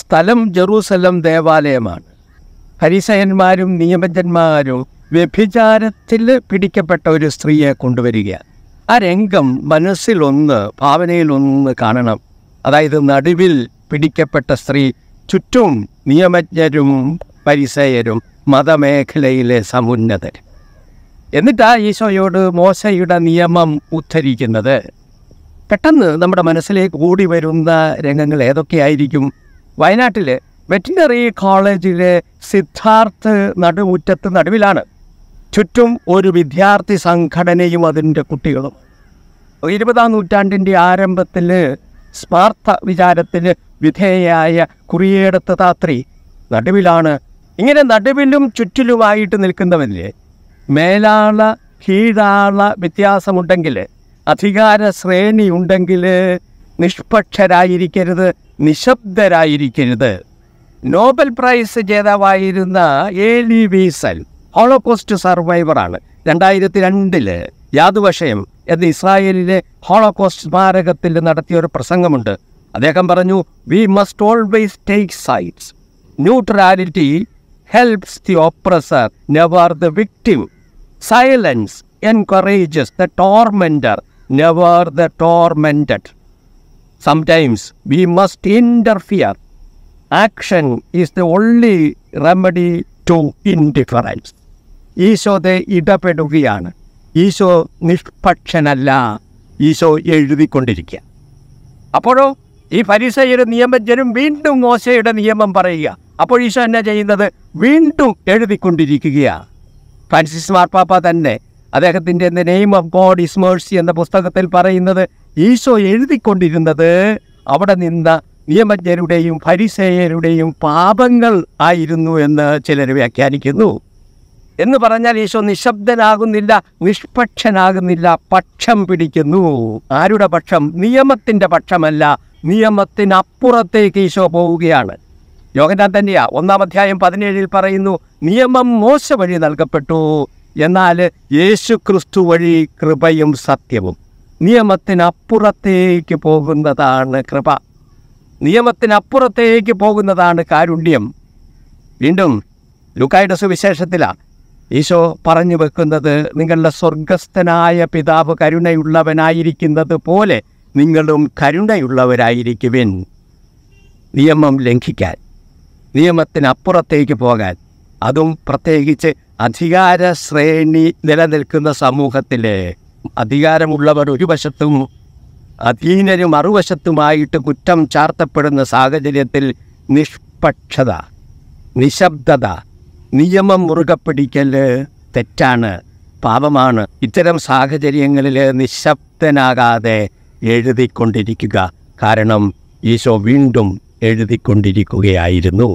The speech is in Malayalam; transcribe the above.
സ്ഥലം ജെറൂസലം ദേവാലയമാണ് ഹരിസയന്മാരും നിയമജന്മാരും വ്യഭിചാരത്തിൽ പിടിക്കപ്പെട്ട ഒരു സ്ത്രീയെ കൊണ്ടുവരിക ആ രംഗം മനസ്സിലൊന്ന് ഭാവനയിലൊന്ന് കാണണം അതായത് നടുവിൽ പിടിക്കപ്പെട്ട സ്ത്രീ ചുറ്റും നിയമജ്ഞരും പരിസയരും മതമേഖലയിലെ സമുന്നതർ എന്നിട്ടാ ഈശോയോട് മോശയുടെ നിയമം ഉദ്ധരിക്കുന്നത് പെട്ടെന്ന് നമ്മുടെ മനസ്സിലേക്ക് ഓടി വരുന്ന രംഗങ്ങൾ ഏതൊക്കെയായിരിക്കും വയനാട്ടിലെ വെറ്റിനറി കോളേജിലെ സിദ്ധാർത്ഥ് നടുമുറ്റത്ത് നടുവിലാണ് ചുറ്റും ഒരു വിദ്യാർത്ഥി സംഘടനയും അതിൻ്റെ കുട്ടികളും ഇരുപതാം നൂറ്റാണ്ടിൻ്റെ ആരംഭത്തിൽ സ്മാർത്ഥ വിചാരത്തിന് വിധേയയായ കുറിയേടത്ത് താത്രി നടുവിലാണ് ഇങ്ങനെ നടുവിലും ചുറ്റിലുമായിട്ട് നിൽക്കുന്നവരിലെ മേലാള കീഴാള വ്യത്യാസമുണ്ടെങ്കിൽ അധികാര ശ്രേണി ഉണ്ടെങ്കിൽ നിഷ്പക്ഷരായിരിക്കരുത് നിശബ്ദരായിരിക്കരുത് നോബൽ പ്രൈസ് ജേതാവായിരുന്ന എ ഡി വീസൽ ഹോളോകോസ്റ്റ് സർവൈവറാണ് രണ്ടായിരത്തി രണ്ടില് യാതുവഷയം എന്ന ഇസ്രായേലിലെ ഹോളോകോസ്റ്റ് സ്മാരകത്തിൽ നടത്തിയ ഒരു പ്രസംഗമുണ്ട് അദ്ദേഹം പറഞ്ഞു we must always take sides neutrality helps the oppressor never the victim silence encourages the tormentor never the tormented sometimes we must interfere action is the only remedy to indifference the ഇടപെടുകയാണ് ഈശോ നിഷ്പക്ഷനല്ല ഈശോ എഴുതിക്കൊണ്ടിരിക്കുക അപ്പോഴോ ഈ പരിസയുടെ നിയമജ്ഞനും വീണ്ടും മോശയുടെ നിയമം പറയുക അപ്പോൾ ഈശോ എന്നാ ചെയ്യുന്നത് വീണ്ടും എഴുതിക്കൊണ്ടിരിക്കുകയാണ് ഫ്രാൻസിസ് മാർപ്പാപ്പ തന്നെ അദ്ദേഹത്തിൻ്റെ the name of God is mercy എന്ന പുസ്തകത്തിൽ പറയുന്നത് ഈശോ എഴുതിക്കൊണ്ടിരുന്നത് അവിടെ നിന്ന നിയമജ്ഞരുടെയും പരിസേയരുടെയും പാപങ്ങൾ ആയിരുന്നു എന്ന് ചിലർ വ്യാഖ്യാനിക്കുന്നു എന്ന് പറഞ്ഞാൽ ഈശോ നിശബ്ദനാകുന്നില്ല നിഷ്പക്ഷനാകുന്നില്ല പക്ഷം പിടിക്കുന്നു ആരുടെ പക്ഷം നിയമത്തിൻ്റെ പക്ഷമല്ല നിയമത്തിനപ്പുറത്തേക്ക് ഈശോ പോവുകയാണ് യോഗനാൻ തന്നെയാ ഒന്നാം അധ്യായം പതിനേഴിൽ പറയുന്നു നിയമം മോശ വഴി നൽകപ്പെട്ടു എന്നാൽ യേശു ക്രിസ്തു വഴി കൃപയും സത്യവും നിയമത്തിനപ്പുറത്തേക്ക് പോകുന്നതാണ് കൃപ നിയമത്തിനപ്പുറത്തേക്ക് പോകുന്നതാണ് കാരുണ്യം വീണ്ടും ലുക്കായുടെ സുവിശേഷത്തിലാണ് ഈശോ പറഞ്ഞു വെക്കുന്നത് നിങ്ങളുടെ സ്വർഗസ്ഥനായ പിതാവ് കരുണയുള്ളവനായിരിക്കുന്നത് പോലെ നിങ്ങളും കരുണയുള്ളവരായിരിക്കുവിൻ നിയമം ലംഘിക്കാൻ നിയമത്തിനപ്പുറത്തേക്ക് പോകാൻ അതും പ്രത്യേകിച്ച് അധികാര ശ്രേണി നിലനിൽക്കുന്ന സമൂഹത്തിലെ അധികാരമുള്ളവർ ഒരു വശത്തും അധീനരും മറുവശത്തുമായിട്ട് കുറ്റം ചാർത്തപ്പെടുന്ന സാഹചര്യത്തിൽ നിഷ്പക്ഷത നിശബ്ദത നിയമം മുറുകെ പിടിക്കൽ തെറ്റാണ് പാപമാണ് ഇത്തരം സാഹചര്യങ്ങളിൽ നിശബ്ദനാകാതെ എഴുതിക്കൊണ്ടിരിക്കുക കാരണം ഈശോ വീണ്ടും എഴുതിക്കൊണ്ടിരിക്കുകയായിരുന്നു